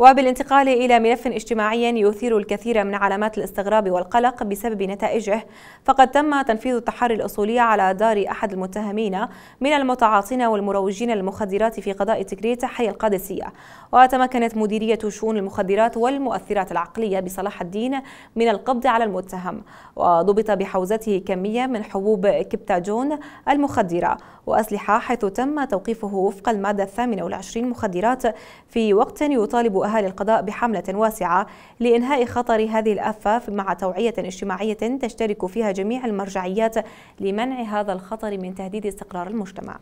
وبالانتقال إلى ملف اجتماعي يثير الكثير من علامات الاستغراب والقلق بسبب نتائجه فقد تم تنفيذ التحري الأصولي على دار أحد المتهمين من المتعاطين والمروجين للمخدرات في قضاء تكريت حي القادسية وتمكنت مديرية شؤون المخدرات والمؤثرات العقلية بصلاح الدين من القبض على المتهم وضبط بحوزته كمية من حبوب كبتاجون المخدرة وأسلحة حيث تم توقيفه وفق المادة الثامنة والعشرين مخدرات في وقت يطالب أهالي القضاء بحملة واسعة لإنهاء خطر هذه الآفة مع توعية اجتماعية تشترك فيها جميع المرجعيات لمنع هذا الخطر من تهديد استقرار المجتمع